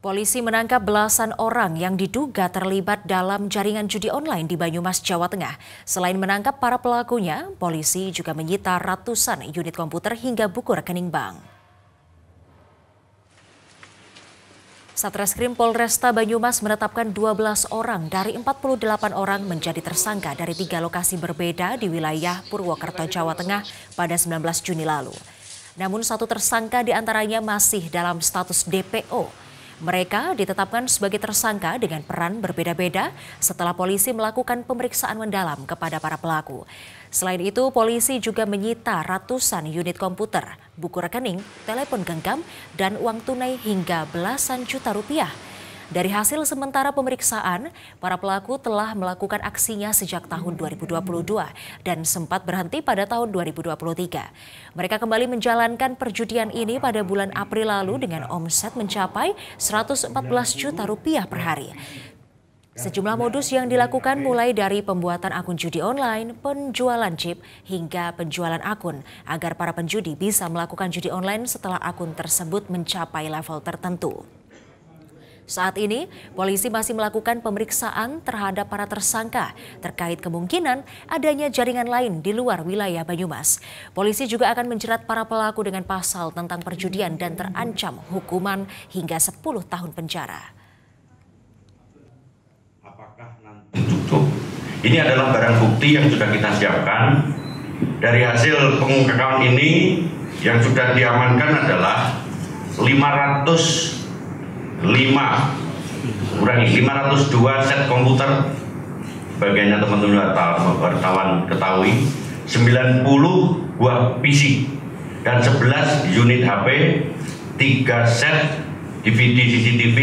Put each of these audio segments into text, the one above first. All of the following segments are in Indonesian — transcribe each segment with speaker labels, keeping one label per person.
Speaker 1: Polisi menangkap belasan orang yang diduga terlibat dalam jaringan judi online di Banyumas, Jawa Tengah. Selain menangkap para pelakunya, polisi juga menyita ratusan unit komputer hingga buku rekening bank. Satreskrim Polresta Banyumas menetapkan 12 orang dari 48 orang menjadi tersangka dari tiga lokasi berbeda di wilayah Purwokerto, Jawa Tengah pada 19 Juni lalu. Namun satu tersangka diantaranya masih dalam status DPO mereka ditetapkan sebagai tersangka dengan peran berbeda-beda setelah polisi melakukan pemeriksaan mendalam kepada para pelaku. Selain itu, polisi juga menyita ratusan unit komputer, buku rekening, telepon genggam, dan uang tunai hingga belasan juta rupiah. Dari hasil sementara pemeriksaan, para pelaku telah melakukan aksinya sejak tahun 2022 dan sempat berhenti pada tahun 2023. Mereka kembali menjalankan perjudian ini pada bulan April lalu dengan omset mencapai 114 juta rupiah per hari. Sejumlah modus yang dilakukan mulai dari pembuatan akun judi online, penjualan chip, hingga penjualan akun agar para penjudi bisa melakukan judi online setelah akun tersebut mencapai level tertentu. Saat ini, polisi masih melakukan pemeriksaan terhadap para tersangka terkait kemungkinan adanya jaringan lain di luar wilayah Banyumas. Polisi juga akan menjerat para pelaku dengan pasal tentang perjudian dan terancam hukuman hingga 10 tahun penjara.
Speaker 2: Apakah nanti tutup? Ini adalah barang bukti yang sudah kita siapkan. Dari hasil pengungkapan ini yang sudah diamankan adalah 500 5 kurangi 502 set komputer bagiannya teman-teman wartawan ketahui 90 buah PC dan 11 unit HP 3 set DVD CCTV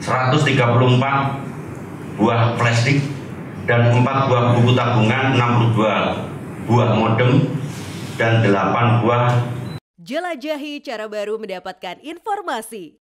Speaker 2: 134 buah plastik dan 4 buah buku tabungan 62 buah modem dan 8 buah
Speaker 1: Jelajahi cara baru mendapatkan informasi.